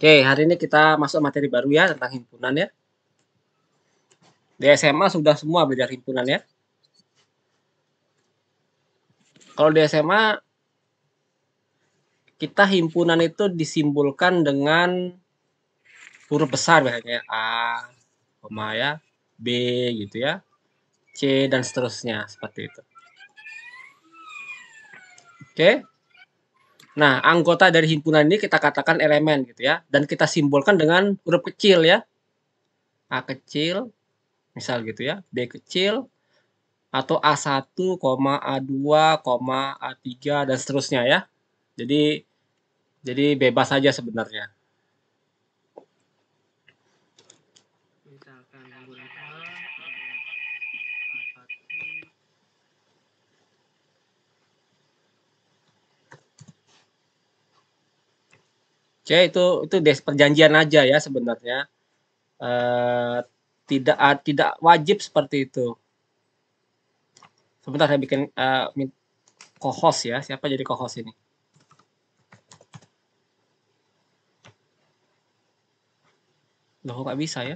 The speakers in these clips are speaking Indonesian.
Oke, hari ini kita masuk materi baru ya tentang himpunan ya. Di SMA sudah semua belajar himpunan ya. Kalau di SMA kita himpunan itu disimpulkan dengan huruf besar biasanya ya. A, koma ya, B gitu ya, C dan seterusnya seperti itu. Oke. Nah, anggota dari himpunan ini kita katakan elemen gitu ya, dan kita simbolkan dengan huruf kecil ya. A kecil, misal gitu ya, B kecil, atau A1, A2, A3, dan seterusnya ya. Jadi, jadi bebas saja sebenarnya. ya itu itu des perjanjian aja ya sebenarnya uh, tidak uh, tidak wajib seperti itu sebentar saya bikin uh, eh, co-host ya siapa jadi co-host ini Loh kok nggak bisa ya?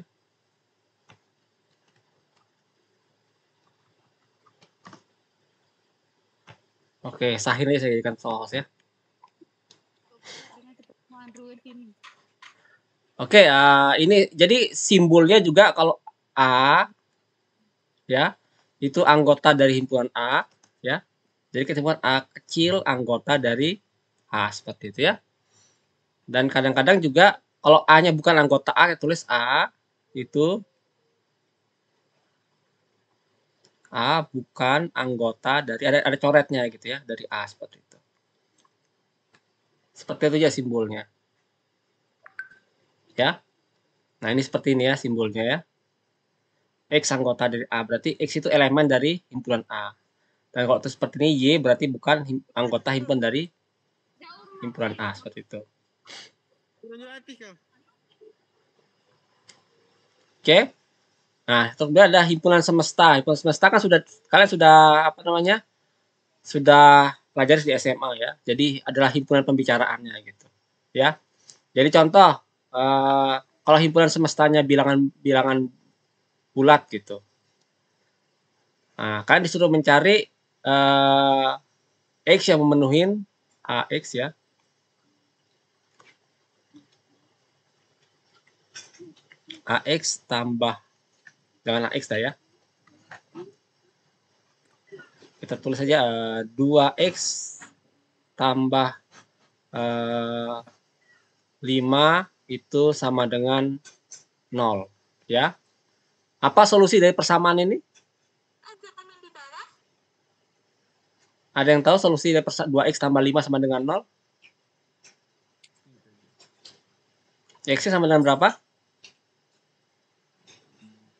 Oke, sahirnya saya jadikan co-host ya. Oke, okay, uh, eh, ini jadi simbolnya juga kalau A ya, itu anggota dari himpunan A ya. Jadi ketemuan A kecil anggota dari A seperti itu ya. Dan kadang-kadang juga kalau A-nya bukan anggota A, ya tulis A itu A bukan anggota dari ada ada coretnya gitu ya dari A seperti itu. Seperti itu ya simbolnya ya. Nah, ini seperti ini ya simbolnya ya. X anggota dari A berarti X itu elemen dari himpunan A. Dan kalau itu seperti ini Y berarti bukan anggota himpunan dari himpunan A seperti itu. Oke. nah Nah, kemudian ada himpunan semesta. Himpunan semesta kan sudah kalian sudah apa namanya? Sudah pelajari di SMA ya. Jadi adalah himpunan pembicaraannya gitu. Ya. Jadi contoh Eh, kalau himpunan semestanya bilangan bilangan bulat gitu. Nah, kalian disuruh mencari uh, x yang memenuhi ax ya. AX tambah dengan AX dah ya. Kita tulis saja uh, eh, 2X tambah uh, 5 itu sama dengan 0. Ya. Apa solusi dari persamaan ini? Ada yang tahu solusi dari 2x tambah 5 sama dengan 0? X sama dengan berapa?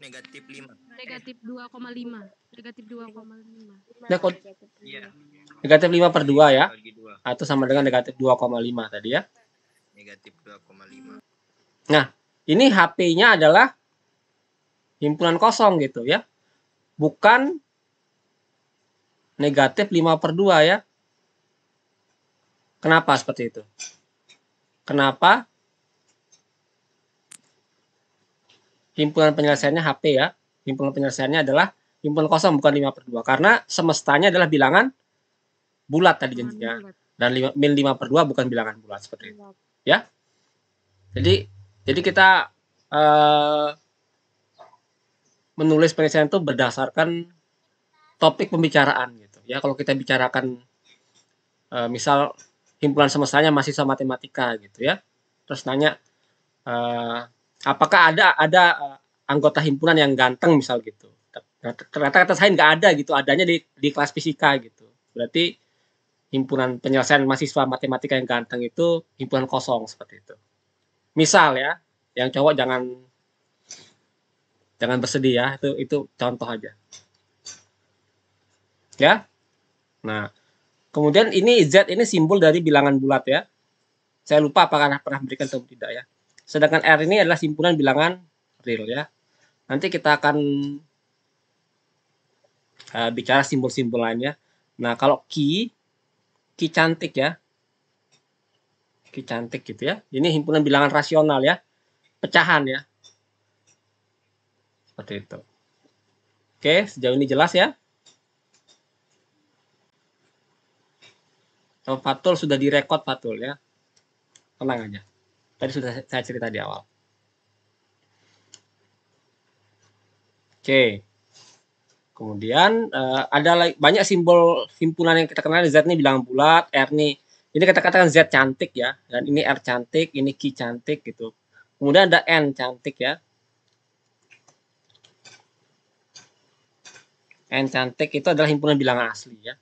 Negatif 5. Negatif 2,5. Negatif 2,5. Nah, iya. Negatif 5 per 2 ya. Atau sama dengan negatif 2,5 tadi ya negatif 2,5. Nah, ini HP-nya adalah himpunan kosong gitu ya. Bukan negatif 5 per 2 ya. Kenapa seperti itu? Kenapa? Himpunan penyelesaiannya HP ya. Himpunan penyelesaiannya adalah himpunan kosong bukan 5 per 2. Karena semestanya adalah bilangan bulat tadi janjinya. Dan 5, min 5 per 2 bukan bilangan bulat seperti itu ya jadi jadi kita uh, menulis penelitian itu berdasarkan topik pembicaraan gitu ya kalau kita bicarakan uh, misal himpunan semestanya masih sama matematika gitu ya terus nanya uh, apakah ada ada anggota himpunan yang ganteng misal gitu ternyata kata saya nggak ada gitu adanya di di kelas fisika gitu berarti himpunan penyelesaian mahasiswa matematika yang ganteng itu himpunan kosong seperti itu. Misal ya, yang cowok jangan jangan bersedih ya, itu itu contoh aja. Ya. Nah, kemudian ini Z ini simbol dari bilangan bulat ya. Saya lupa apakah pernah berikan atau tidak ya. Sedangkan R ini adalah simpulan bilangan real ya. Nanti kita akan uh, bicara simbol-simbol Nah, kalau Q Ki Cantik ya. Ki Cantik gitu ya. Ini himpunan bilangan rasional ya. Pecahan ya. Seperti itu. Oke, sejauh ini jelas ya. Kalau Fatul sudah direkod Fatul ya. Tenang aja. Tadi sudah saya cerita di awal. Oke. Okay. Kemudian uh, ada banyak simbol himpunan yang kita kenal Z ini bilang bulat, R ini ini kita katakan Z cantik ya, dan ini R cantik, ini Ki cantik gitu. Kemudian ada N cantik ya. N cantik itu adalah himpunan bilangan asli ya.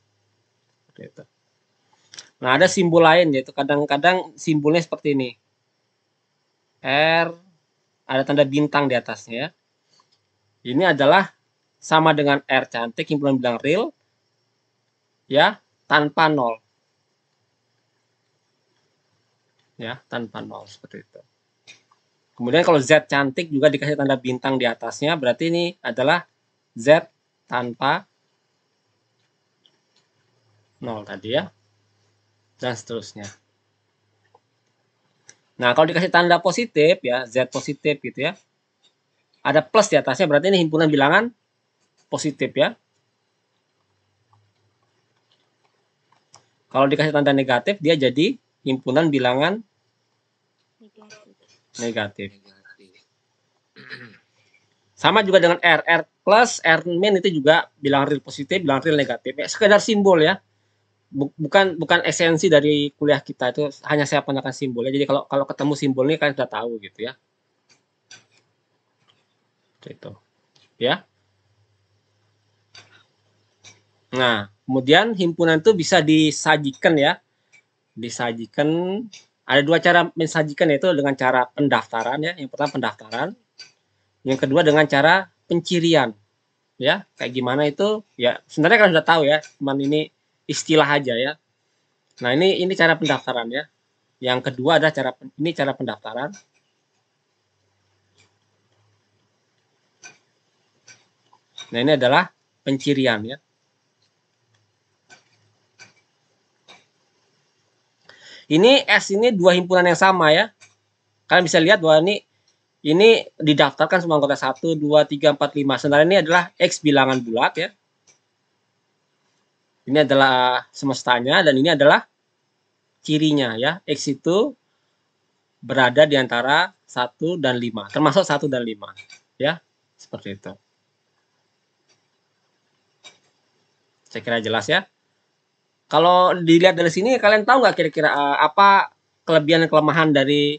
Gitu. Nah ada simbol lain yaitu kadang-kadang simbolnya seperti ini. R ada tanda bintang di atasnya ya. Ini adalah sama dengan R cantik himpunan bilang real ya tanpa nol ya tanpa nol seperti itu kemudian kalau Z cantik juga dikasih tanda bintang di atasnya berarti ini adalah Z tanpa nol tadi ya dan seterusnya nah kalau dikasih tanda positif ya Z positif gitu ya ada plus di atasnya berarti ini himpunan bilangan positif ya. Kalau dikasih tanda negatif, dia jadi himpunan bilangan negatif. Sama juga dengan R. R plus, R min itu juga bilangan real positif, bilangan real negatif. Ya, sekedar simbol ya. Bukan bukan esensi dari kuliah kita itu hanya saya penekan simbolnya. Jadi kalau kalau ketemu simbolnya kalian sudah tahu gitu ya. Itu. Ya. Nah, kemudian himpunan itu bisa disajikan ya. Disajikan ada dua cara mensajikan yaitu dengan cara pendaftaran ya. Yang pertama pendaftaran, yang kedua dengan cara pencirian. Ya, kayak gimana itu ya sebenarnya kalian sudah tahu ya, cuman ini istilah aja ya. Nah, ini ini cara pendaftaran ya. Yang kedua adalah cara ini cara pendaftaran. Nah, ini adalah pencirian ya. Ini S ini dua himpunan yang sama ya. Kalian bisa lihat bahwa ini ini didaftarkan semua anggota 1, 2, 3, 4, 5. Sebenarnya ini adalah X bilangan bulat ya. Ini adalah semestanya dan ini adalah cirinya ya. X itu berada di antara 1 dan 5, termasuk 1 dan 5. Ya, seperti itu. Saya kira jelas ya. Kalau dilihat dari sini kalian tahu nggak kira-kira eh, apa kelebihan dan kelemahan dari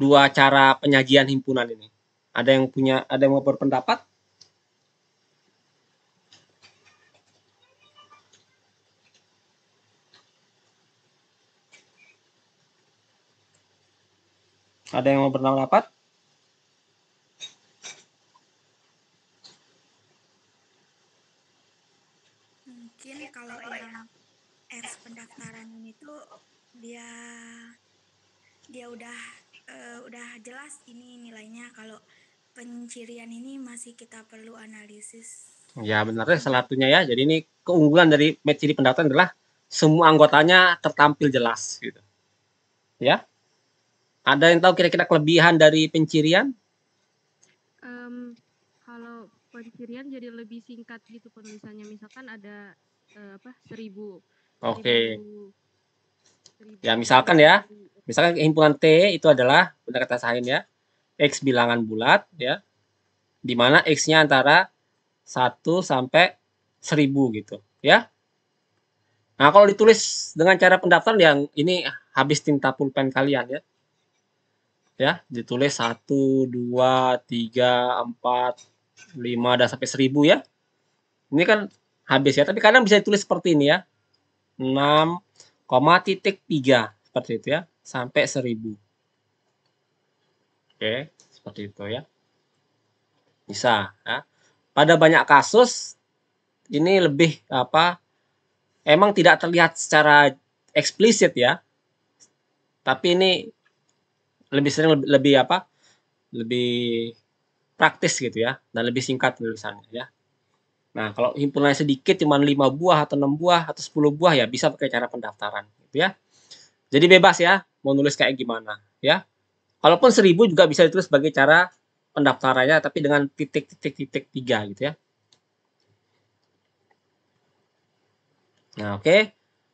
dua cara penyajian himpunan ini? Ada yang punya ada yang mau berpendapat? Ada yang mau berpendapat? dia dia udah uh, udah jelas ini nilainya kalau pencirian ini masih kita perlu analisis. Ya benar ya salah satunya ya. Jadi ini keunggulan dari ciri pendaftaran adalah semua anggotanya tertampil jelas gitu. Ya. Ada yang tahu kira-kira kelebihan dari pencirian? Um, kalau pencirian jadi lebih singkat gitu penulisannya. Misalkan ada uh, apa seribu. Oke. Okay. Ya, misalkan ya, misalkan himpunan T itu adalah benar kata Sahin ya, X bilangan bulat ya, di mana X-nya antara 1 sampai 1000 gitu ya. Nah, kalau ditulis dengan cara pendaftaran yang ini habis tinta pulpen kalian ya. Ya, ditulis 1 2 3 4 5 dan sampai 1000 ya. Ini kan habis ya, tapi kadang bisa ditulis seperti ini ya. 6 koma titik tiga seperti itu ya sampai seribu oke seperti itu ya bisa ya. pada banyak kasus ini lebih apa emang tidak terlihat secara eksplisit ya tapi ini lebih sering lebih, lebih apa lebih praktis gitu ya dan lebih singkat tulisannya ya Nah, kalau himpunannya sedikit cuma 5 buah atau 6 buah atau 10 buah ya bisa pakai cara pendaftaran gitu ya. Jadi bebas ya mau nulis kayak gimana ya. Kalaupun 1000 juga bisa ditulis sebagai cara pendaftarannya tapi dengan titik titik titik tiga gitu ya. Nah, oke. Okay.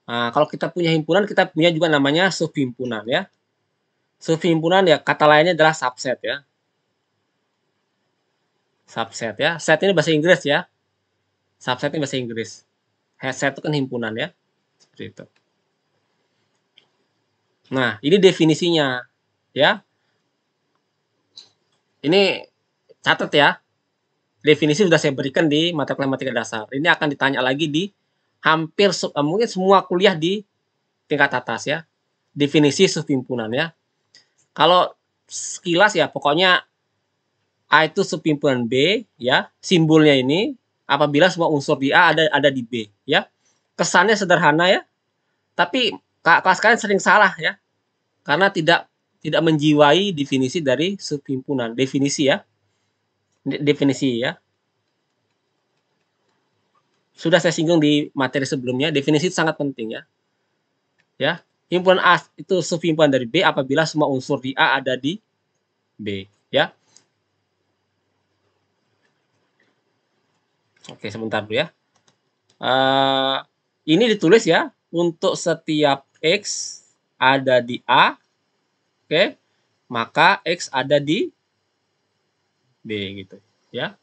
Nah, kalau kita punya himpunan kita punya juga namanya subhimpunan ya. Subhimpunan ya kata lainnya adalah subset ya. Subset ya. Set ini bahasa Inggris ya Subsetnya bahasa Inggris. Headset itu kan himpunan ya. Seperti itu. Nah, ini definisinya ya. Ini catat ya. Definisi sudah saya berikan di mata kuliah matematika dasar. Ini akan ditanya lagi di hampir eh, mungkin semua kuliah di tingkat atas ya. Definisi subhimpunan ya. Kalau sekilas ya pokoknya A itu subhimpunan B ya, simbolnya ini apabila semua unsur di A ada ada di B ya kesannya sederhana ya tapi kelas kalian sering salah ya karena tidak tidak menjiwai definisi dari sepimpunan definisi ya De definisi ya sudah saya singgung di materi sebelumnya definisi itu sangat penting ya ya himpunan A itu subhimpunan dari B apabila semua unsur di A ada di B Oke, sebentar dulu ya. Uh, ini ditulis ya untuk setiap x ada di a, oke, maka x ada di b gitu, ya.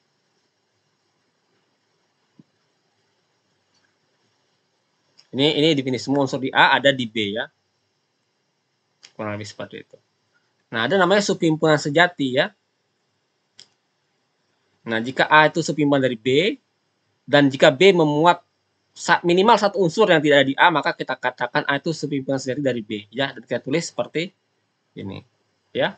Ini ini definisi semua unsur di a ada di b ya, kurang lebih seperti itu. Nah ada namanya subhimpunan sejati ya. Nah jika a itu subhimpunan dari b, dan jika B memuat minimal satu unsur yang tidak ada di A, maka kita katakan A itu sebimbangan sejati dari B. Ya, dan kita tulis seperti ini. Ya.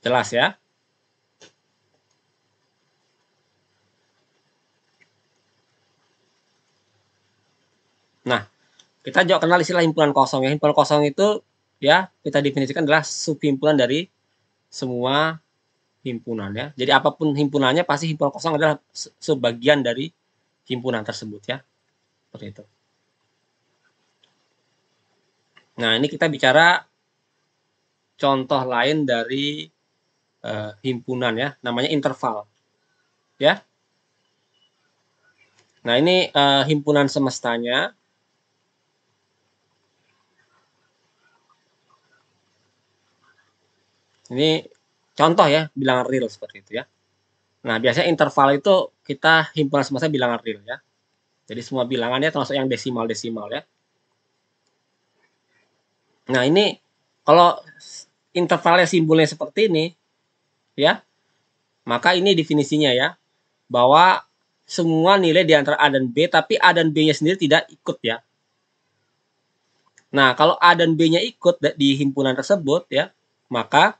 Jelas ya? Nah, kita juga kenal istilah himpunan kosong ya. Himpunan kosong itu ya kita definisikan adalah subhimpunan dari semua himpunannya. Jadi apapun himpunannya pasti himpunan kosong adalah sebagian dari himpunan tersebut ya. Seperti itu. Nah, ini kita bicara contoh lain dari uh, himpunan ya, namanya interval. Ya. Nah, ini uh, himpunan semestanya. Ini contoh ya bilangan real seperti itu ya. Nah, biasanya interval itu kita himpunan semasa bilangan real ya. Jadi semua bilangannya termasuk yang desimal-desimal ya. Nah, ini kalau intervalnya simbolnya seperti ini ya. Maka ini definisinya ya bahwa semua nilai di antara A dan B tapi A dan B-nya sendiri tidak ikut ya. Nah, kalau A dan B-nya ikut di himpunan tersebut ya, maka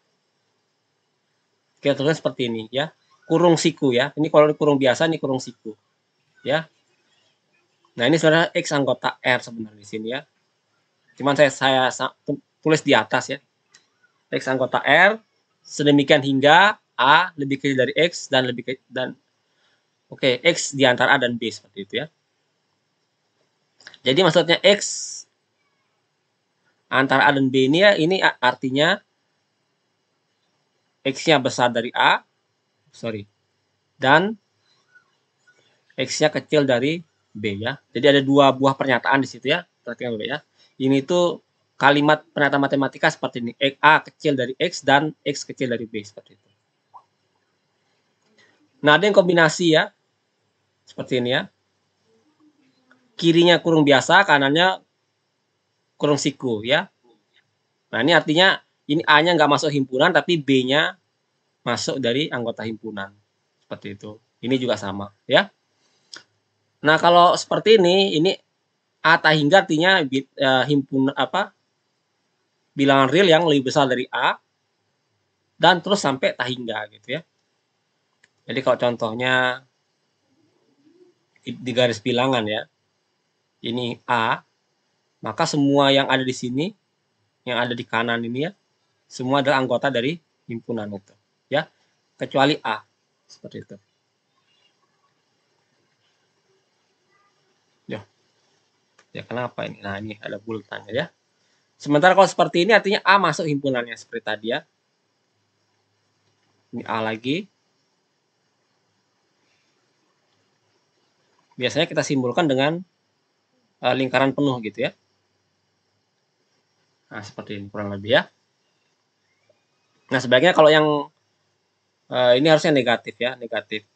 kita tulis seperti ini ya. Kurung siku ya. Ini kalau kurung biasa ini kurung siku. Ya. Nah, ini sebenarnya X anggota R sebenarnya di sini ya. Cuman saya saya tulis di atas ya. X anggota R sedemikian hingga A lebih kecil dari X dan lebih kecil, dan oke, okay, X di antara A dan B seperti itu ya. Jadi maksudnya X antara A dan B ini ya, ini artinya X-nya besar dari A, sorry, dan X-nya kecil dari B ya. Jadi ada dua buah pernyataan di situ ya, perhatikan dulu ya. Ini tuh kalimat pernyataan matematika seperti ini, A kecil dari X dan X kecil dari B, seperti itu. Nah ada yang kombinasi ya, seperti ini ya. Kirinya kurung biasa, kanannya kurung siku ya. Nah ini artinya ini A-nya nggak masuk himpunan tapi B-nya masuk dari anggota himpunan seperti itu ini juga sama ya nah kalau seperti ini ini A tak hingga artinya uh, himpun apa bilangan real yang lebih besar dari A dan terus sampai tak hingga gitu ya jadi kalau contohnya di garis bilangan ya ini A maka semua yang ada di sini yang ada di kanan ini ya semua adalah anggota dari himpunan itu, ya. Kecuali A, seperti itu. Ya. Ya, kenapa ini? Nah, ini ada bulatannya. ya. Sementara kalau seperti ini artinya A masuk himpunannya seperti tadi ya. Ini A lagi. Biasanya kita simpulkan dengan eh, lingkaran penuh gitu ya. Nah, seperti ini kurang lebih ya. Nah, sebaiknya kalau yang uh, ini harusnya negatif ya, negatif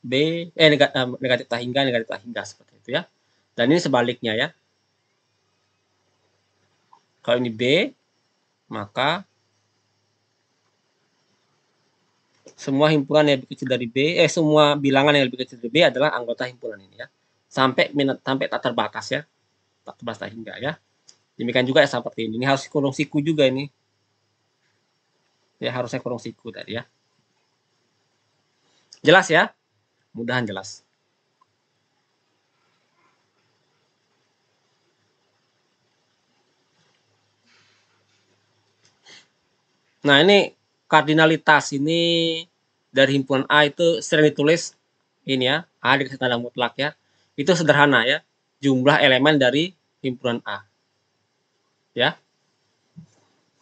B eh, eh negatif, negatif tak hingga negatif tak hingga seperti itu ya. Dan ini sebaliknya ya. Kalau ini B maka semua himpunan yang lebih kecil dari B eh semua bilangan yang lebih kecil dari B adalah anggota himpunan ini ya. Sampai sampai tak terbatas ya. Tak terbatas tak hingga ya. Demikian juga ya seperti ini. Ini harus kurung siku juga ini ya harusnya kurung siku tadi ya jelas ya mudahan jelas Nah ini kardinalitas ini dari himpunan A itu sering ditulis ini ya A dikasih tanda mutlak ya itu sederhana ya jumlah elemen dari himpunan A ya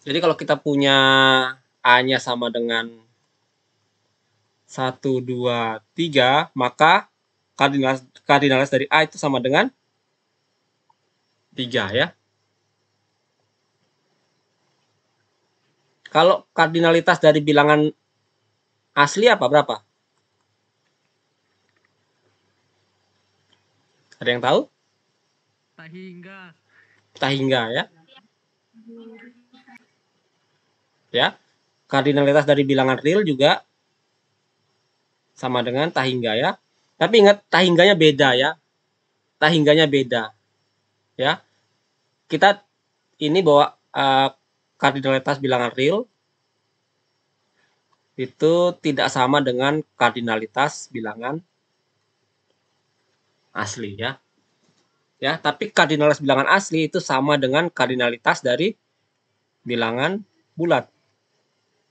jadi kalau kita punya A-nya sama dengan 1, 2, 3, maka kardinalis, kardinalis dari A itu sama dengan 3 ya. Kalau kardinalitas dari bilangan asli apa? Berapa? Ada yang tahu? Tahingga. Tahingga ya. Iya. Ya. Kardinalitas dari bilangan real juga sama dengan tahingga ya. Tapi ingat tahingganya beda ya. Tahingganya beda. Ya. Kita ini bawa uh, kardinalitas bilangan real itu tidak sama dengan kardinalitas bilangan asli ya. Ya, tapi kardinalitas bilangan asli itu sama dengan kardinalitas dari bilangan bulat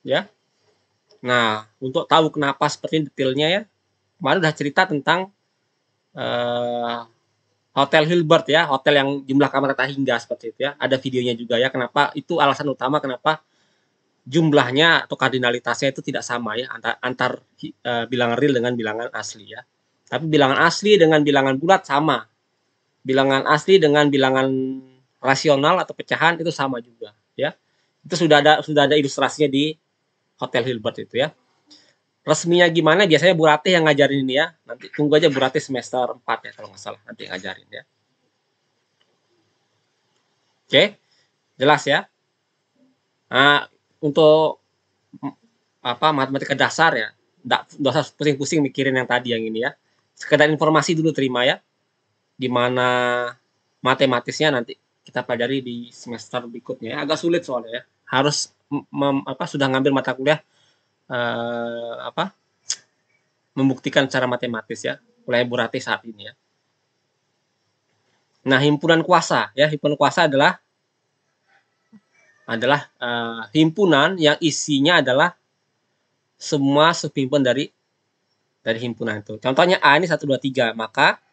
ya. Nah, untuk tahu kenapa seperti ini detailnya ya, kemarin udah cerita tentang uh, Hotel Hilbert ya, hotel yang jumlah kamar tak hingga seperti itu ya. Ada videonya juga ya, kenapa itu alasan utama kenapa jumlahnya atau kardinalitasnya itu tidak sama ya antar, antar uh, eh, bilangan real dengan bilangan asli ya. Tapi bilangan asli dengan bilangan bulat sama. Bilangan asli dengan bilangan rasional atau pecahan itu sama juga ya. Itu sudah ada sudah ada ilustrasinya di Hotel Hilbert itu ya. Resminya gimana? Biasanya Bu Ratih yang ngajarin ini ya. Nanti tunggu aja Bu Ratih semester 4 ya kalau nggak salah. Nanti ngajarin ya. Oke, jelas ya. Nah, untuk apa matematika dasar ya, nggak usah pusing-pusing mikirin yang tadi yang ini ya. Sekedar informasi dulu terima ya. Gimana matematisnya nanti kita pelajari di semester berikutnya. Ya. Agak sulit soalnya ya. Harus mem, apa sudah ngambil mata kuliah eh, apa membuktikan secara matematis ya kuliah burati saat ini ya. Nah, himpunan kuasa ya, himpunan kuasa adalah adalah uh, himpunan yang isinya adalah semua subhimpun dari dari himpunan itu. Contohnya A ini 1 2 3, maka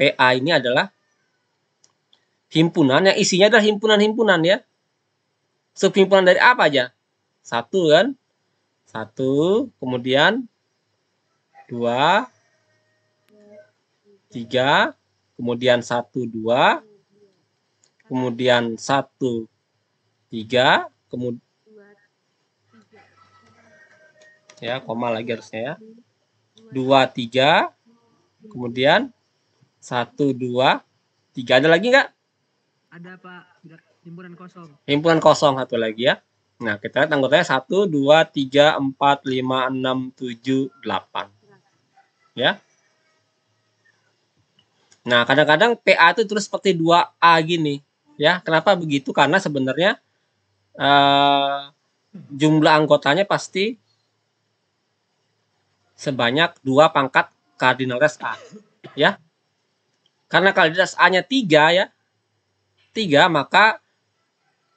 PA ini adalah himpunan yang isinya adalah himpunan-himpunan ya. Subhimpunan dari apa aja? Satu kan? Satu, kemudian dua, tiga, kemudian satu, dua, kemudian satu, tiga, kemudian ya koma lagi harusnya ya dua tiga kemudian satu dua tiga ada lagi nggak ada pak Himpunan kosong. Himpunan kosong satu lagi ya. Nah, kita lihat anggotanya 1, 2, 3, 4, 5, 6, 7, 8. Ya. Nah, kadang-kadang PA itu terus seperti 2A gini. Ya, kenapa begitu? Karena sebenarnya uh, jumlah anggotanya pasti sebanyak 2 pangkat kardinalitas A. Ya. Karena kardinalitas A-nya 3 ya. 3 maka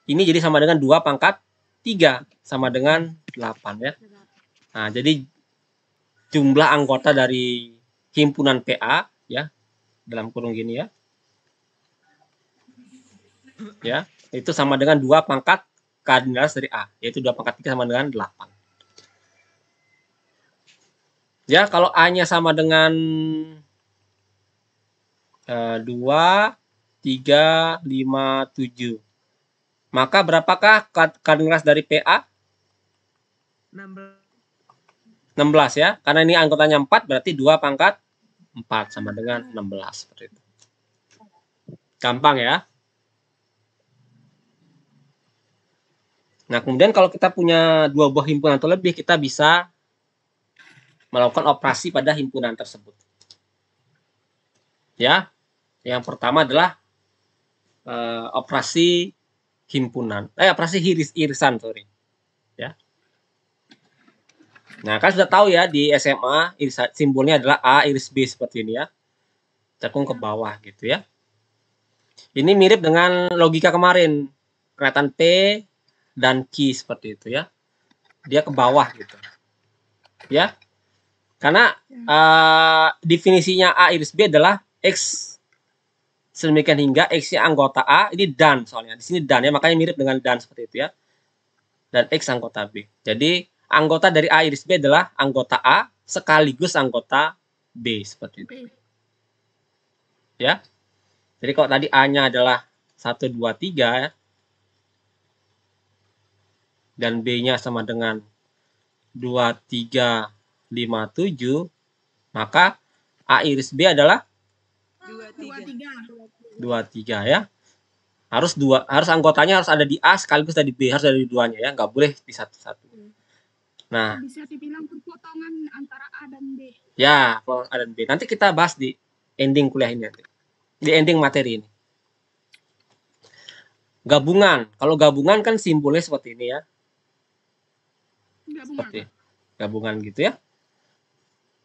ini jadi sama dengan 2 pangkat 3 sama dengan 8 ya. Nah, jadi jumlah anggota dari himpunan PA ya dalam kurung gini ya. Ya, itu sama dengan 2 pangkat kardinalis dari A, yaitu 2 pangkat 3 sama dengan 8. Ya, kalau A-nya sama dengan uh, 2, 3, 5, 7. Maka berapakah kardinal dari PA? 16. 16 ya. Karena ini anggotanya 4 berarti 2 pangkat 4 sama dengan 16 seperti itu. Gampang ya. Nah, kemudian kalau kita punya dua buah himpunan atau lebih, kita bisa melakukan operasi pada himpunan tersebut. Ya, yang pertama adalah eh, operasi himpunan, eh sih iris irisan sorry, ya. Nah kan sudah tahu ya di SMA irisan, simbolnya adalah A iris B seperti ini ya, cekung ke bawah gitu ya. Ini mirip dengan logika kemarin kelihatan P dan Q seperti itu ya, dia ke bawah gitu, ya. Karena uh, definisinya A iris B adalah X sedemikian hingga X-nya anggota A, ini dan soalnya. Di sini dan ya, makanya mirip dengan dan seperti itu ya. Dan X anggota B. Jadi anggota dari A iris B adalah anggota A sekaligus anggota B seperti itu. Ya. Jadi kalau tadi A-nya adalah 1, 2, 3 ya. Dan B-nya sama dengan 2, 3, 5, 7. Maka A iris B adalah dua tiga. Dua tiga ya. Harus dua, harus anggotanya harus ada di A sekaligus ada di B, harus ada di duanya ya, nggak boleh di satu-satu. Hmm. Nah, bisa dibilang perpotongan antara A dan B. Ya, A dan B. Nanti kita bahas di ending kuliah ini nanti. Di ending materi ini. Gabungan. Kalau gabungan kan simbolnya seperti ini ya. Gabungan. Seperti gabungan gitu ya.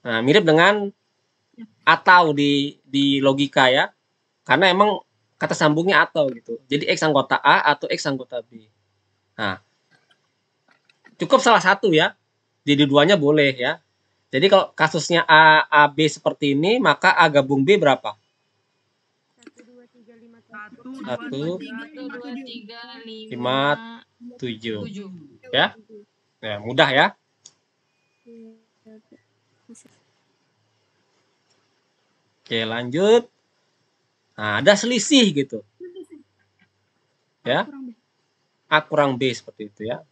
Nah, mirip dengan atau di di logika ya karena emang kata sambungnya atau gitu jadi x anggota a atau x anggota b nah cukup salah satu ya jadi duanya boleh ya jadi kalau kasusnya a a b seperti ini maka a gabung b berapa satu dua tiga lima tujuh ya ya mudah ya iya, Oke, lanjut. Nah, ada selisih gitu. Ya. A kurang B seperti itu ya.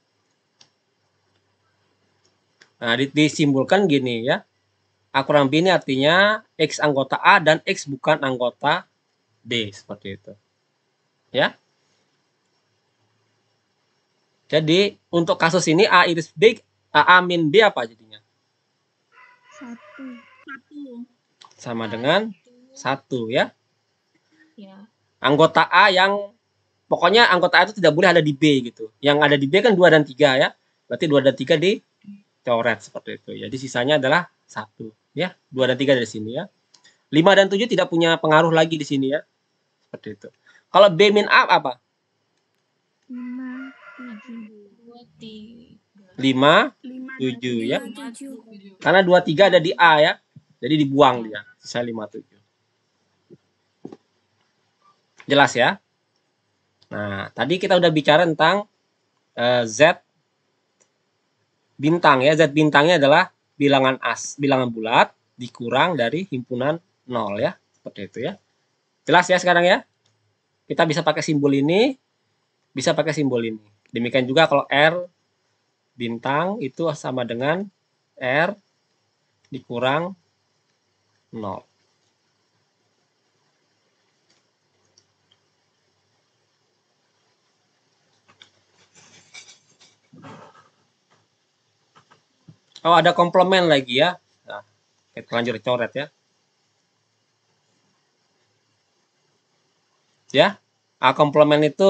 Nah, disimpulkan gini ya. A kurang B ini artinya X anggota A dan X bukan anggota B seperti itu. Ya. Jadi untuk kasus ini A iris B, A, A min B apa jadinya? Satu. Satu sama dengan satu ya. ya. Anggota A yang pokoknya anggota A itu tidak boleh ada di B gitu. Yang ada di B kan dua dan tiga ya. Berarti dua dan tiga di coret seperti itu. Jadi sisanya adalah satu ya. Dua dan tiga dari sini ya. Lima dan tujuh tidak punya pengaruh lagi di sini ya. Seperti itu. Kalau B min A apa? Lima tujuh. Lima tujuh ya. Karena dua tiga ada di A ya. Jadi dibuang dia sisa 57. Jelas ya? Nah, tadi kita udah bicara tentang uh, Z bintang ya. Z bintangnya adalah bilangan as, bilangan bulat dikurang dari himpunan nol ya. Seperti itu ya. Jelas ya sekarang ya? Kita bisa pakai simbol ini, bisa pakai simbol ini. Demikian juga kalau R bintang itu sama dengan R dikurang 0. Oh, ada komplement lagi ya. Nah, kita lanjut coret ya. Ya, A komplement itu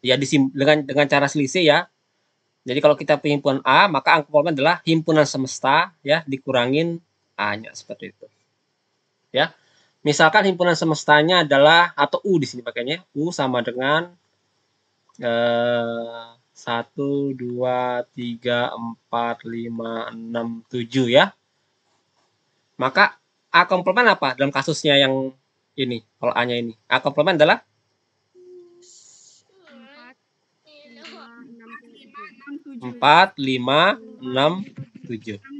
ya dengan dengan cara selisih ya. Jadi kalau kita penghimpunan A, maka A komplement adalah himpunan semesta ya dikurangin A-nya seperti itu ya. Misalkan himpunan semestanya adalah atau U di sini pakainya, U sama dengan eh, satu dua tiga empat lima enam tujuh ya. Maka A komplement apa dalam kasusnya yang ini, kalau A-nya ini. A komplement adalah 4 5 6 7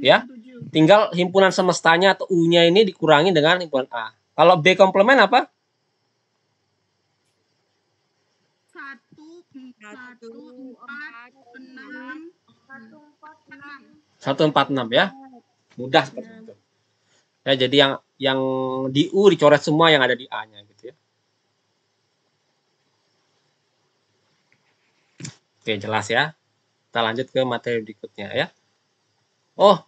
ya. Tinggal himpunan semestanya atau U-nya ini dikurangi dengan himpunan A. Kalau B komplement apa? Satu, empat, enam. Satu, empat, enam ya. Mudah seperti itu. Ya, jadi yang yang di U dicoret semua yang ada di A-nya gitu ya. Oke, jelas ya. Kita lanjut ke materi berikutnya ya. Oh,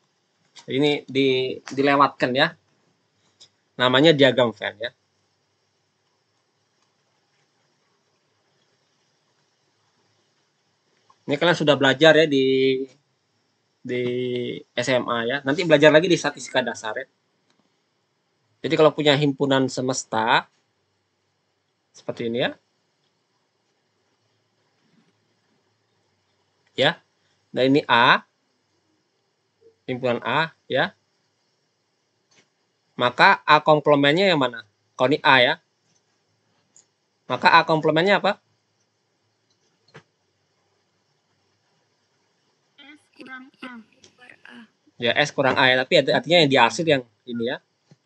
ini di, dilewatkan ya namanya diagram fan ya ini kalian sudah belajar ya di di SMA ya nanti belajar lagi di statistika dasar ya jadi kalau punya himpunan semesta seperti ini ya. Ya. Nah ini A himpunan A ya. Maka A komplementnya yang mana? Kalau ini A ya. Maka A komplementnya apa? S kurang A. Ya, S kurang A ya. Tapi artinya yang diarsir yang ini ya.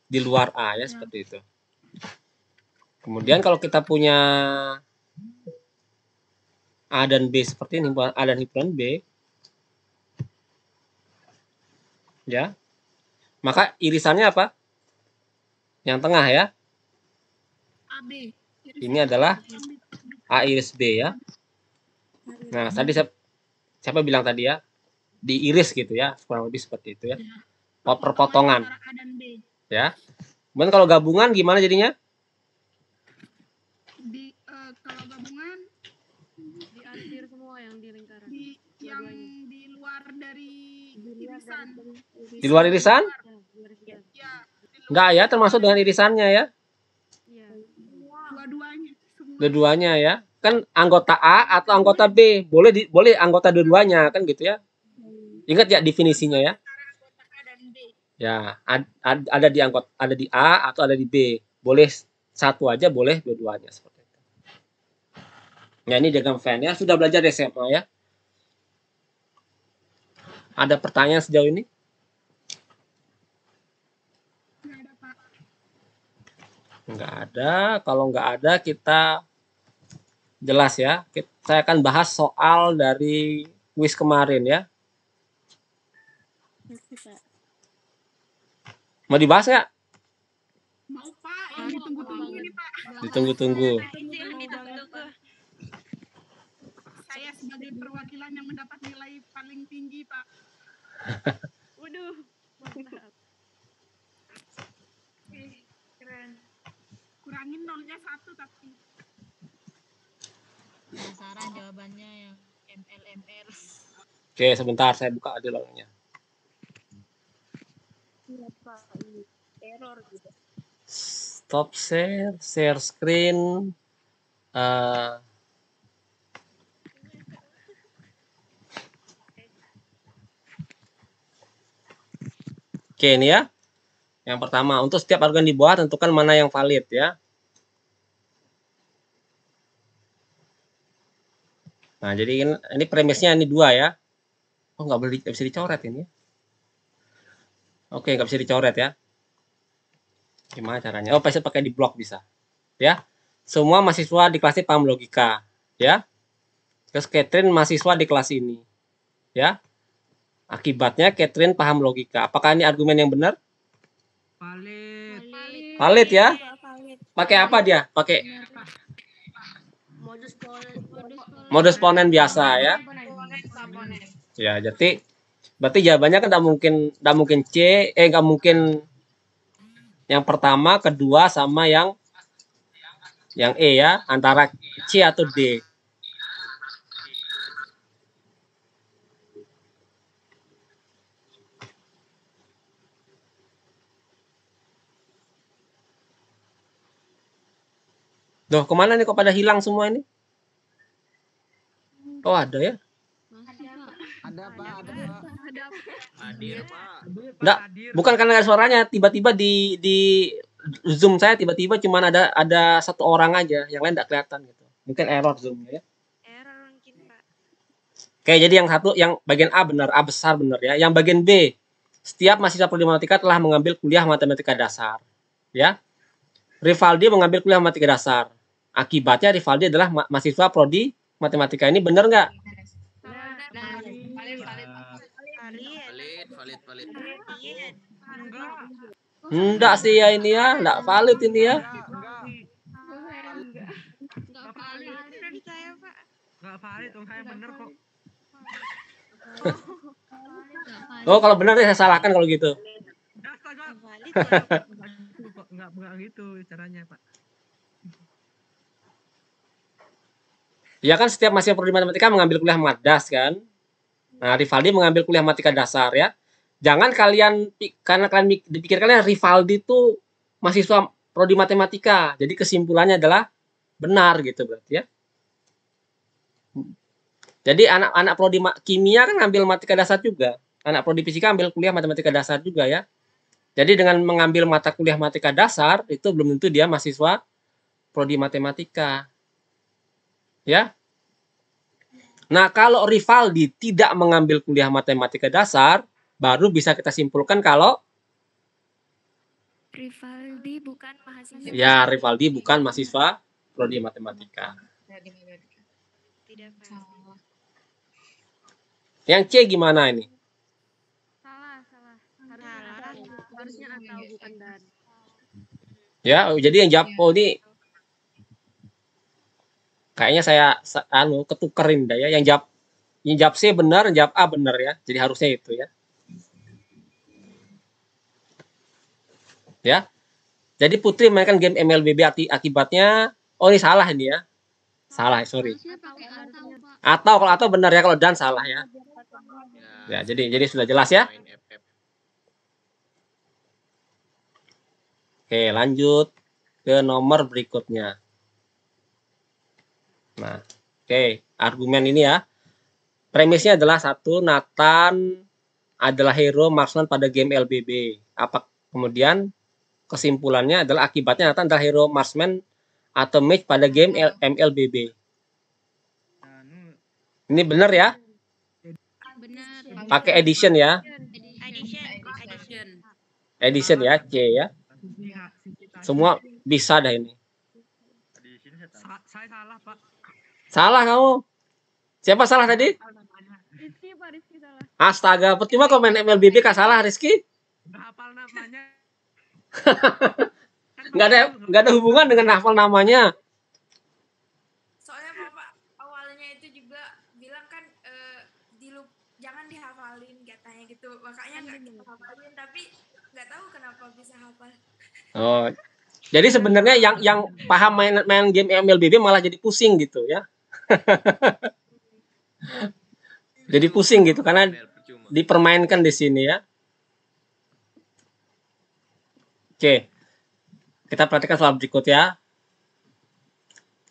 Di luar A ya, ya. seperti itu. Kemudian kalau kita punya A dan B seperti ini, A dan himpunan B, ya. Maka irisannya apa? Yang tengah ya. AB. Ini adalah A iris B ya. Nah, tadi siapa, siapa bilang tadi ya? Diiris gitu ya, kurang lebih seperti itu ya. ya. Perpotongan. Ya. Kemudian kalau gabungan gimana jadinya? E, kalau gabungan semua yang di lingkaran. di luar dari di luar irisan? Enggak iya, ya, termasuk dengan irisannya ya? Iya. Dua-duanya. dua ya. Kan anggota A atau anggota B. Boleh di, boleh anggota dua kan gitu ya. Ingat ya definisinya ya. Ya, ada di anggota ada di A atau ada di B. Boleh satu aja, boleh dua-duanya seperti itu. Ya, ini diagram fan ya. Sudah belajar SMA ya. Ada pertanyaan sejauh ini? Enggak ada. Kalau enggak ada, kita jelas ya. Saya akan bahas soal dari kuis kemarin ya. Mau dibahas ya? Mau Pak, ditunggu-tunggu ini Pak. Ditunggu-tunggu. Saya sebagai perwakilan yang mendapat paling tinggi pak waduh mantap keren kurangin nolnya satu tapi penasaran jawabannya yang MLMR oke sebentar saya buka aja lognya. Iya, error stop share share screen uh, Oke ini ya. Yang pertama, untuk setiap argumen di bawah tentukan mana yang valid ya. Nah, jadi ini, ini premisnya ini dua ya. Oh, nggak boleh bisa dicoret ini. Ya. Oke, nggak bisa dicoret ya. Gimana caranya? Oh, pasti pakai di blok bisa. Ya. Semua mahasiswa di kelas ini paham logika, ya. Terus Catherine mahasiswa di kelas ini. Ya. Akibatnya Catherine paham logika. Apakah ini argumen yang benar? Valid. Valid, valid ya? Iya, Pakai apa dia? Pakai iya, modus ponen, biasa ya. Ya, jadi berarti jawabannya kan tidak mungkin tidak mungkin C, eh enggak mungkin yang pertama, kedua sama yang yang E ya, antara C atau D. Loh, kemana nih kok pada hilang semua ini? Hmm. Oh, ada ya? Ada, Pak. Ada, Pak. Ada, Hadir, Pak. Enggak, bukan karena ada suaranya, tiba-tiba di di Zoom saya tiba-tiba cuma ada ada satu orang aja, yang lain enggak kelihatan gitu. Mungkin error zoom ya. Error mungkin, Pak. Oke, jadi yang satu yang bagian A benar, A besar benar ya. Yang bagian B, setiap mahasiswa matematika telah mengambil kuliah matematika dasar. Ya. Rivaldi mengambil kuliah matematika dasar Akibatnya Rivaldi adalah ma mahasiswa prodi matematika ini benar nggak? Enggak sih ya ini ya, enggak valid ini ya. Oh, kalau benar ya saya salahkan kalau gitu. Enggak gitu caranya, Pak. Dia kan setiap mahasiswa prodi matematika mengambil kuliah madas kan. Nah, Rivaldi mengambil kuliah matematika dasar ya. Jangan kalian karena kalian dipikir kalian ya, Rivaldi itu mahasiswa prodi matematika. Jadi kesimpulannya adalah benar gitu berarti ya. Jadi anak-anak prodi kimia kan ngambil matematika dasar juga. Anak prodi fisika ambil kuliah matematika dasar juga ya. Jadi dengan mengambil mata kuliah matematika dasar itu belum tentu dia mahasiswa prodi matematika ya. Nah, kalau Rivaldi tidak mengambil kuliah matematika dasar, baru bisa kita simpulkan kalau Rivaldi bukan mahasiswa. Ya, Rivaldi bukan mahasiswa prodi matematika. Yang C gimana ini? Salah, salah. Harusnya, harusnya atau bukan dan. Ya, jadi yang jawab oh ini kayaknya saya anu ketukerin dah ya yang jawab yang jawab C benar yang jawab A benar ya jadi harusnya itu ya ya jadi Putri mainkan game MLBB akibatnya oh ini salah ini ya salah sorry atau kalau atau benar ya kalau dan salah ya ya, ya jadi jadi sudah jelas ya oke lanjut ke nomor berikutnya Nah, oke, okay. argumen ini ya. Premisnya adalah satu, Nathan adalah hero marksman pada game LBB. Apa kemudian kesimpulannya adalah akibatnya Nathan adalah hero marksman atau mage pada game MLBB. Ini benar ya? Pakai edition ya? edition ya, C ya. Semua bisa dah ini. Saya salah, Pak. Salah kamu. Siapa salah tadi? Rizky salah. Astaga, percuma MLBB kak salah Rizky. Enggak hafal namanya. gak ada enggak ada hubungan dengan hafal namanya. Soalnya Bapak awalnya itu juga bilang kan di eh, dilup, jangan dihafalin katanya gitu. Makanya gak hmm. dihafalin tapi gak tahu kenapa bisa hafal. Oh. Jadi sebenarnya yang yang paham main main game MLBB malah jadi pusing gitu ya. Jadi pusing gitu karena dipermainkan di sini ya. Oke. Kita perhatikan soal berikut ya.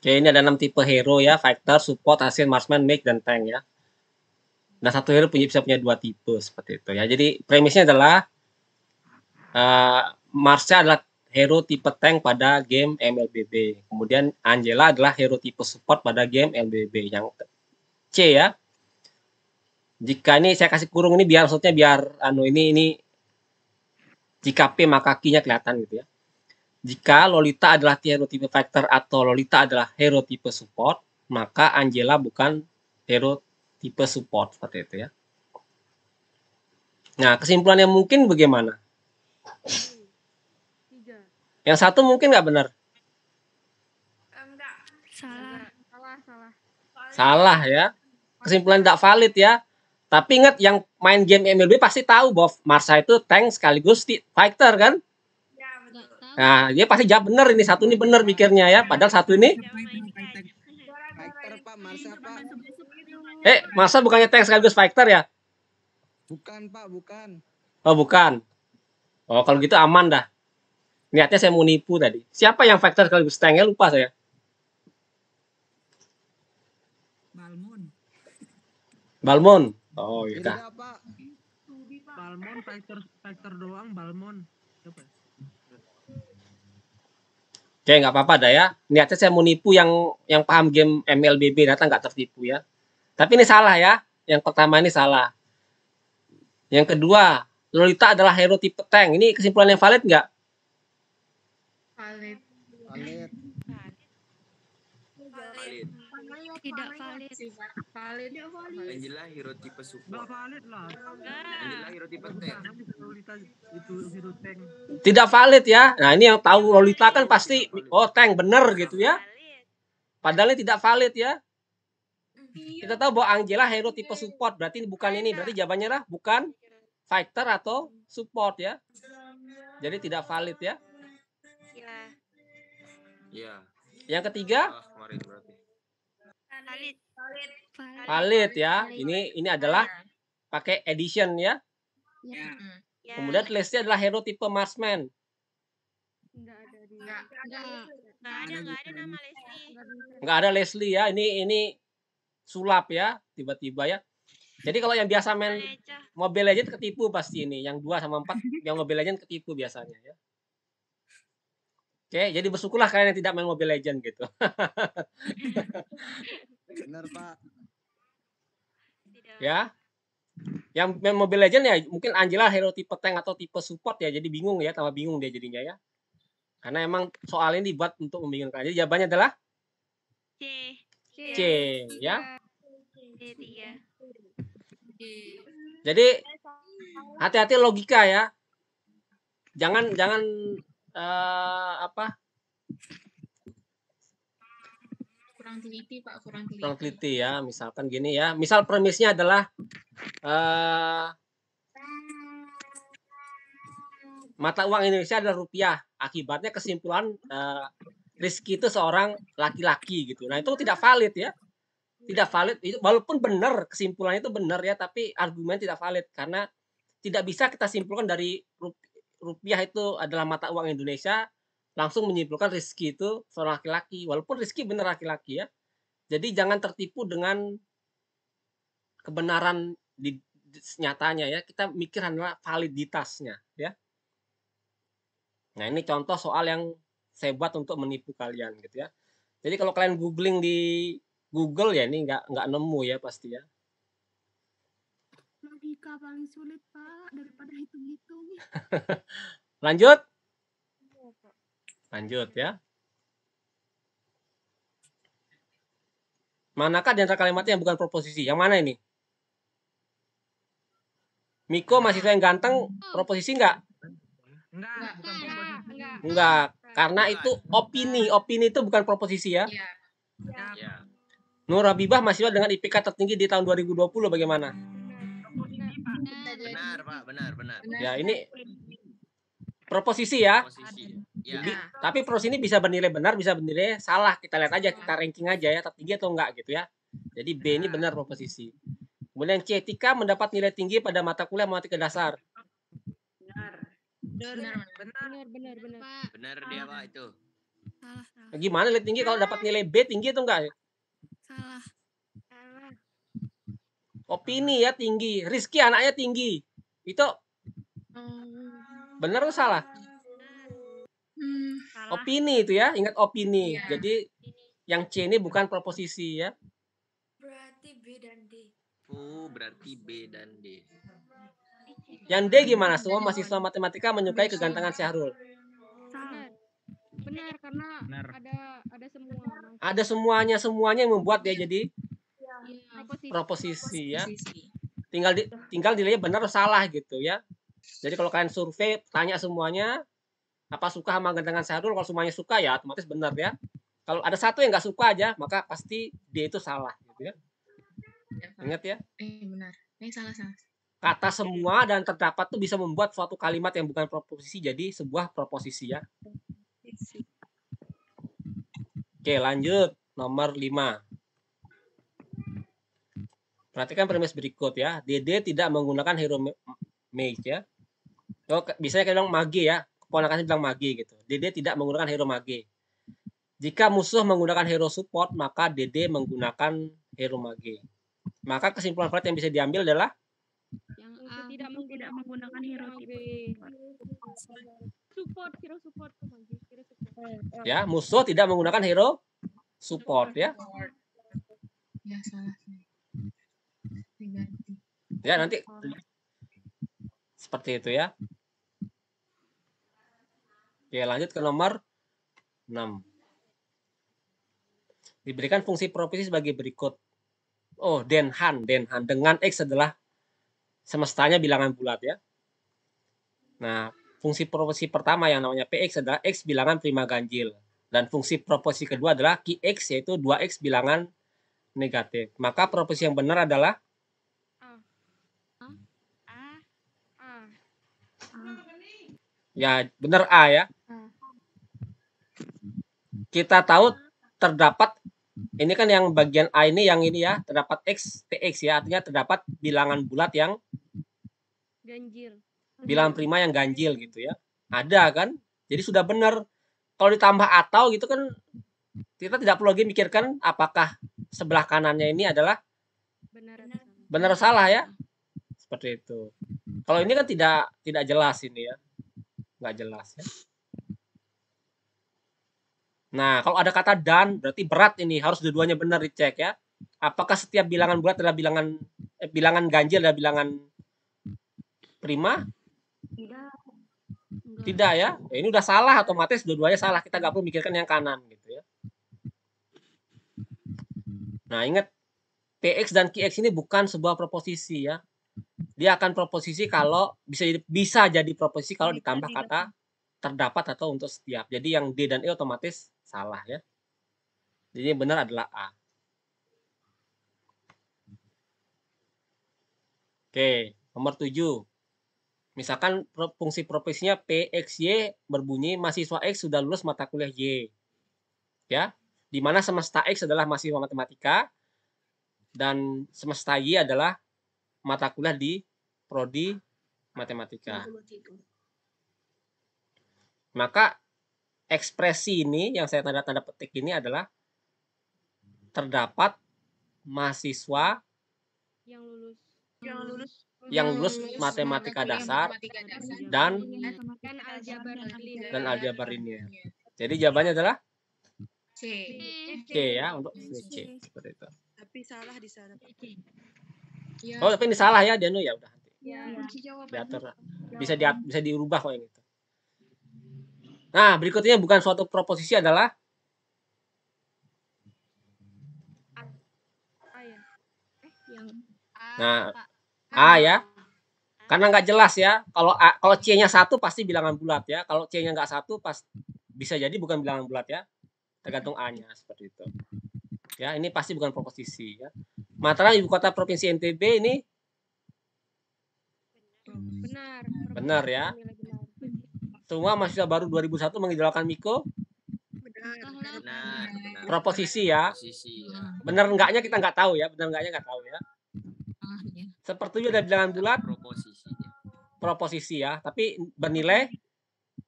Oke, ini ada enam tipe hero ya, fighter, support, assassin, marksman, make dan tank ya. Nah, satu hero punya bisa punya dua tipe seperti itu ya. Jadi premisnya adalah uh, eh, Marsnya adalah hero tipe tank pada game MLBB. Kemudian Angela adalah hero tipe support pada game MLBB yang C ya. Jika ini saya kasih kurung ini biar maksudnya biar anu ini ini jika P maka kakinya kelihatan gitu ya. Jika Lolita adalah hero tipe fighter atau Lolita adalah hero tipe support, maka Angela bukan hero tipe support seperti itu ya. Nah, kesimpulannya mungkin bagaimana? Yang satu mungkin nggak benar. Enggak. Salah. Salah, salah. Salah ya. Kesimpulan nggak valid ya. Tapi ingat yang main game MLB pasti tahu bahwa Marsa itu tank sekaligus fighter kan? Ya, betul. Nah, dia pasti jawab benar ini satu ini benar mikirnya ya. Padahal satu ini gitu, Eh, Marsa bukannya tank sekaligus fighter ya? Bukan Pak, bukan. Oh, bukan. Oh, kalau gitu aman dah. Niatnya saya mau nipu tadi. Siapa yang faktor sekaligus tanknya lupa saya. Balmon. Balmon. Oh iya. Jadi apa? Balmon faktor faktor doang Balmon. Oke, nggak apa-apa dah ya. Niatnya saya mau nipu yang yang paham game MLBB datang nggak tertipu ya. Tapi ini salah ya. Yang pertama ini salah. Yang kedua, Lolita adalah hero tipe tank. Ini kesimpulan yang valid nggak? valid. Valid. Valid. Tidak valid. Valid. hero tipe support Tidak valid lah. hero tipe tank. itu tank. Tidak valid ya. Nah, ini yang tahu Lolita kan pasti oh tank bener gitu ya. Padahal tidak valid ya. Iya. Kita tahu bahwa Angela hero tipe support berarti bukan ini berarti jawabannya lah bukan fighter atau support ya. Jadi tidak valid ya. Iya. Yang ketiga? Ah, kemarin berarti. Valid. Valid. ya. Ini ini adalah pakai edition ya. Ya. ya. ya. Kemudian listnya adalah hero tipe Marsman. Enggak ada. Enggak. Enggak ada, enggak ada nama Leslie. Enggak ada Leslie ya. Ini ini sulap ya, tiba-tiba ya. Jadi kalau yang biasa main Mobile Legend ketipu pasti ini. Yang dua sama empat yang Mobile Legend ketipu biasanya ya. Oke, jadi bersyukurlah kalian yang tidak main Mobile Legend gitu. Benar, Pak. Ya. Yang main Mobile Legend ya mungkin Angela hero tipe tank atau tipe support ya, jadi bingung ya, tambah bingung dia jadinya ya. Karena emang soal ini dibuat untuk membingungkan. Jadi jawabannya adalah C. C, C ya. C3. Jadi hati-hati logika ya. Jangan jangan uh, apa kurang teliti pak kurang teliti kurang teliti ya misalkan gini ya misal premisnya adalah uh, mata uang Indonesia adalah rupiah akibatnya kesimpulan uh, Rizky itu seorang laki-laki gitu nah itu tidak valid ya tidak valid itu walaupun benar kesimpulannya itu benar ya tapi argumen tidak valid karena tidak bisa kita simpulkan dari rupiah itu adalah mata uang Indonesia, langsung menyimpulkan Rizky itu seorang laki-laki. Walaupun Rizky benar laki-laki ya. Jadi jangan tertipu dengan kebenaran di, nyatanya ya. Kita mikir adalah validitasnya ya. Nah ini contoh soal yang saya buat untuk menipu kalian gitu ya. Jadi kalau kalian googling di Google ya ini nggak nggak nemu ya pasti ya matematika paling sulit pak daripada hitung-hitung lanjut iya, lanjut ya manakah di antara kalimat yang bukan proposisi yang mana ini Miko masih yang ganteng proposisi enggak? Enggak, Enggak, karena itu opini. Opini itu bukan proposisi ya. Ya. Nur Habibah masih dengan IPK tertinggi di tahun 2020 bagaimana? Benar, Pak, benar, benar. benar. Ya, ini proposisi ya. Proposisi. Ya. Jadi, nah. tapi pros ini bisa bernilai benar, bisa bernilai salah. Kita lihat aja, kita ranking aja ya, tertinggi atau enggak gitu ya. Jadi B ini benar proposisi. Kemudian C, Tika mendapat nilai tinggi pada mata kuliah matematika dasar. Benar. Benar, benar, benar, benar. Benar, benar dia Pak itu. Salah, salah. benar gimana nilai tinggi kalau dapat nilai B tinggi atau enggak? Salah opini ya tinggi Rizky anaknya tinggi itu hmm. bener atau salah hmm, opini itu ya ingat opini ya. jadi yang C ini bukan proposisi ya berarti B dan D oh berarti B dan D yang D gimana semua mahasiswa matematika menyukai kegantengan Syahrul benar karena ada ada semua ada semuanya semuanya yang membuat dia jadi Iya. proposisi, proposisi ya. Tinggal di, tinggal dilihat benar atau salah gitu ya. Jadi kalau kalian survei tanya semuanya apa suka sama gantengan Syahrul kalau semuanya suka ya otomatis benar ya. Kalau ada satu yang nggak suka aja maka pasti dia itu salah gitu ya. ya Ingat ya? Eh benar. Ini salah salah. Kata semua dan terdapat tuh bisa membuat suatu kalimat yang bukan proposisi jadi sebuah proposisi ya. Oke, lanjut nomor 5. Perhatikan premis berikut ya. DD tidak menggunakan hero mage ya. So, biasanya kita bilang mage ya. Keponakan saya bilang mage gitu. DD tidak menggunakan hero mage. Jika musuh menggunakan hero support, maka DD menggunakan hero mage. Maka kesimpulan Fred yang bisa diambil adalah yang A, tidak, meng tidak menggunakan hero support hero support ya musuh tidak menggunakan hero support ya ya salah Ya nanti seperti itu ya. Oke, lanjut ke nomor 6. Diberikan fungsi proposisi sebagai berikut. Oh, den han den han dengan x adalah semestanya bilangan bulat ya. Nah, fungsi proposisi pertama yang namanya px adalah x bilangan prima ganjil dan fungsi proposisi kedua adalah qx yaitu 2x bilangan negatif. Maka proposisi yang benar adalah Ya, benar A ya. Kita tahu terdapat ini kan yang bagian A ini yang ini ya, terdapat x tx ya, artinya terdapat bilangan bulat yang ganjil. Bilangan prima yang ganjil gitu ya. Ada kan? Jadi sudah benar. Kalau ditambah atau gitu kan kita tidak perlu lagi mikirkan apakah sebelah kanannya ini adalah benar benar salah ya. Seperti itu. Kalau ini kan tidak tidak jelas ini ya. Nggak jelas ya. Nah, kalau ada kata dan berarti berat ini harus dua-duanya benar dicek ya. Apakah setiap bilangan bulat adalah bilangan eh, bilangan ganjil adalah bilangan prima? Tidak. Tidak ya. ya. Ini udah salah otomatis dua-duanya salah. Kita nggak perlu mikirkan yang kanan gitu ya. Nah, ingat PX dan QX ini bukan sebuah proposisi ya dia akan proposisi hmm. kalau bisa jadi bisa jadi proposisi kalau ditambah kata terdapat atau untuk setiap. Jadi yang D dan E otomatis salah ya. Jadi yang benar adalah A. Oke, nomor 7. Misalkan fungsi profesinya PXY berbunyi mahasiswa X sudah lulus mata kuliah Y. Ya, di mana semesta X adalah mahasiswa matematika dan semesta Y adalah mata kuliah di prodi matematika. Maka ekspresi ini yang saya tanda-tanda petik ini adalah terdapat mahasiswa yang lulus yang lulus yang lulus matematika dasar dan dan aljabar ini. Jadi jawabannya adalah C. C ya untuk C seperti itu. Tapi salah di sana. Ya. Oh, tapi ini salah ya Danu ya udah. Ya. Kunci Diatur. Iya. Bisa di, bisa diubah kok yang itu. Nah, berikutnya bukan suatu proposisi adalah ah, ah, ya. eh, Nah, A ya. Karena nggak jelas ya. Kalau A, kalau C-nya satu pasti bilangan bulat ya. Kalau C-nya nggak satu pas bisa jadi bukan bilangan bulat ya. Tergantung A-nya seperti itu. Ya, ini pasti bukan proposisi ya. Mataram ibu kota provinsi NTB ini Hmm. Benar. Benar ya. Semua masih baru 2001 mengidolakan Miko? Benar. Benar. Proposisi ya. ya. Hmm. Benar enggaknya kita enggak tahu ya, benar enggaknya enggak tahu ya. Ah, iya. seperti itu ada bilangan bulat proposisi. Proposisi ya, tapi bernilai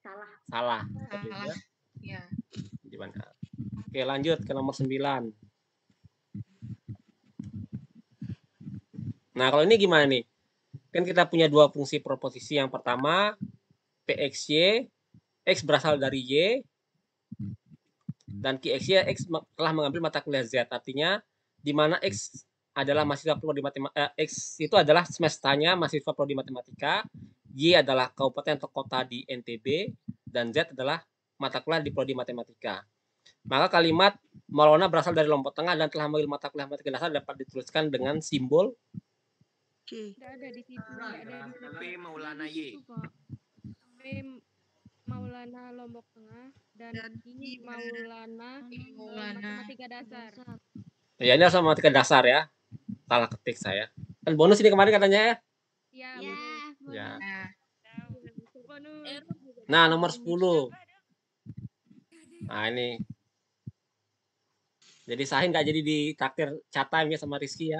salah. Salah. Salah. Ya. Oke, lanjut ke nomor 9. Nah, kalau ini gimana nih? Kan kita punya dua fungsi proposisi. Yang pertama, PXY, X berasal dari Y, dan QXY, X telah mengambil mata kuliah Z. Artinya, di mana X adalah mahasiswa prodi matematika, eh, X itu adalah semestanya mahasiswa prodi matematika, Y adalah kabupaten atau kota di NTB, dan Z adalah mata kuliah di prodi matematika. Maka kalimat malona berasal dari Lombok Tengah dan telah mengambil mata kuliah matematika dasar dapat dituliskan dengan simbol ada di situ. Tidak nah, ada di Maulana Y. P Maulana Lombok Tengah dan, dan I Maulana, I Maulana Matematika Dasar. Ya, ini sama matematika dasar ya. Salah ketik saya. Kan bonus ini kemarin katanya ya. Iya, ya, bonus. Ya. Iya. Nah, nomor 10. Nah, ini. Jadi Sahin gak jadi di takdir chat time ya sama Rizky ya.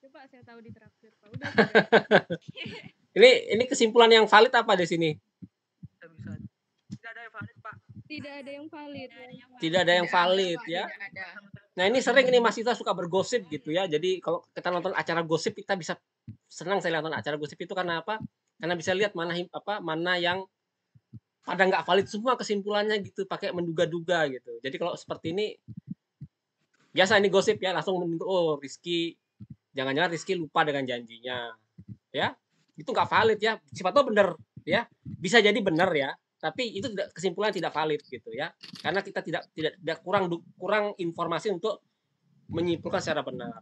Coba saya tahu di traktir. ini ini kesimpulan yang valid apa di sini? Tidak ada yang valid, Pak. Tidak ada yang valid. Tidak ada yang valid, ya. Nah, ini sering ini Mas Ita suka bergosip gitu ya. Jadi kalau kita nonton acara gosip kita bisa senang saya nonton acara gosip itu karena apa? Karena bisa lihat mana apa mana yang pada nggak valid semua kesimpulannya gitu pakai menduga-duga gitu jadi kalau seperti ini biasa ini gosip ya langsung oh Rizky Jangan-jangan Rizky lupa dengan janjinya. Mm-hmm. Ya, itu nggak valid ya. Siapa tahu benar ya. Bisa jadi benar ya. Tapi itu tidak kesimpulan tidak valid gitu ya. Karena kita tidak tidak, tidak kurang kurang informasi untuk menyimpulkan secara benar.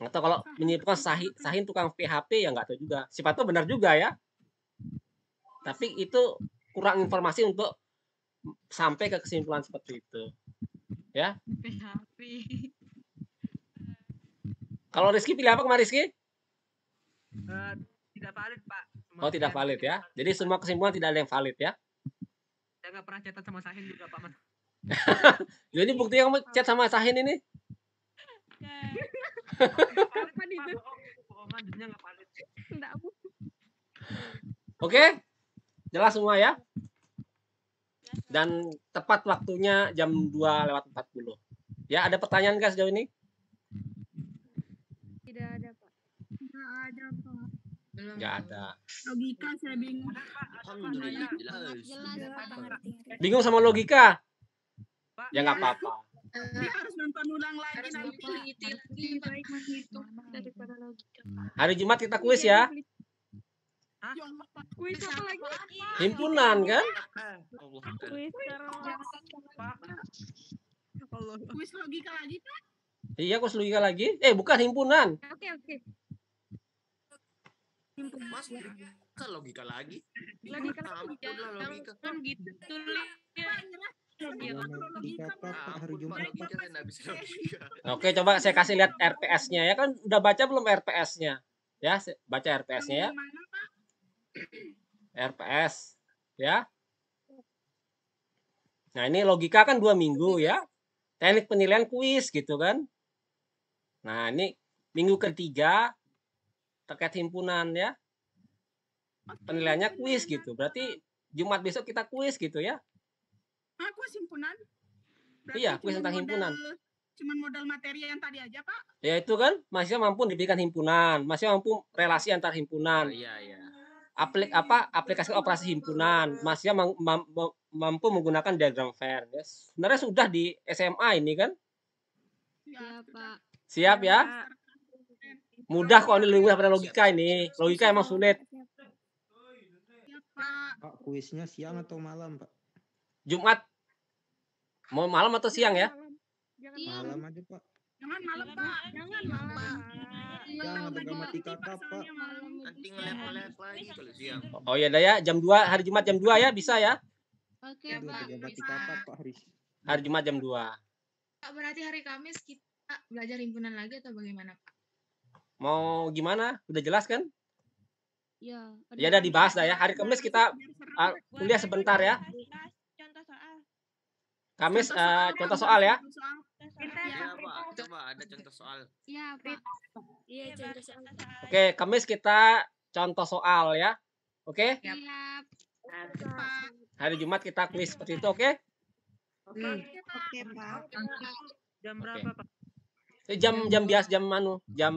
Atau kalau nah, menyimpulkan sahin, sahin tukang PHP ya nggak tahu juga. Siapa tahu benar juga ya. Tapi itu kurang informasi untuk sampai ke kesimpulan seperti itu. Ya. PHP. Kalau Rizky pilih apa kemarin Rizky? Eh, tidak valid Pak. Semua oh tidak valid ya. Jadi semua kesimpulan tidak ada yang valid ya? Saya nggak pernah chat sama Sahin juga Pak Mas. Jadi buktinya kamu chat sama Sahin ini? Oke, jelas semua ya. Dan tepat waktunya jam dua lewat empat puluh. Ya, ada pertanyaan guys sejauh ini? Tidak ada, Pak. Tidak ada, Pak. Belum. ada. Logika saya bingung. Alhamdulillah kan jelas. Bingung sama logika? Pak, ya nggak ya. apa-apa. Hari Jumat kita kuis ya. Himpunan kan? Kuis Kuis logika lagi kan? Iya, logika lagi. Eh, bukan himpunan. Oke, okay, oke. Okay. Himpunan. Mas, logika, logika lagi. Logika lagi. logika. Kan gitu Oke, coba saya kasih lihat RPS-nya ya kan udah baca belum RPS-nya? Ya, baca RPS-nya ya. RPS ya. Nah, ini logika kan dua minggu ya. Teknik penilaian kuis gitu kan. Nah, ini minggu ketiga terkait himpunan ya. Penilaiannya kuis gitu. Berarti Jumat besok kita kuis gitu ya. aku ah, himpunan? Berarti iya, kuis tentang himpunan. Cuman modal materi yang tadi aja, Pak? Ya itu kan, masih mampu diberikan himpunan, masih mampu relasi antar himpunan. Oh, iya, iya. Aplik apa aplikasi operasi himpunan, masih mampu menggunakan diagram Venn. Ya. Sebenarnya sudah di SMA ini kan? Iya, iya Pak. Siap ya? Mudah kok ini mudah pada logika ini. Logika emang sulit. Pak, kuisnya siang atau malam, Pak? Jumat. Mau malam atau siang ya? Malam aja, Pak. Jangan malam, Pak. Jangan malam. Jangan ada gramatika Pak. Nanti ngeliat-ngeliat lagi kalau siang. Oh iya dah ya, jam 2 hari Jumat jam 2 ya, bisa ya? Oke, Pak. Gramatika Pak hari. Hari Jumat jam 2. berarti hari Kamis kita Pak, belajar himpunan lagi atau bagaimana Pak? Mau gimana? Udah jelas kan? Ya, ya udah dibahas dah ya. Hari Kamis kita uh, sebentar ya. Contoh soal. Kamis contoh soal, uh, contoh soal ya. Iya, Pak. Coba ada contoh soal. Iya, Pak. Iya, contoh soal. Oke, Kamis kita contoh soal ya. Oke? Okay? Ya. Hari Jumat kita kuis seperti itu, oke? Okay? Oke, okay. Pak. Jam berapa, Pak? Eh, jam iya. jam biasa jam mana jam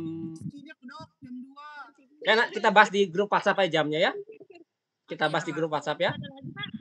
enak kita bahas di grup WhatsApp aja jamnya ya kita bahas di grup WhatsApp ya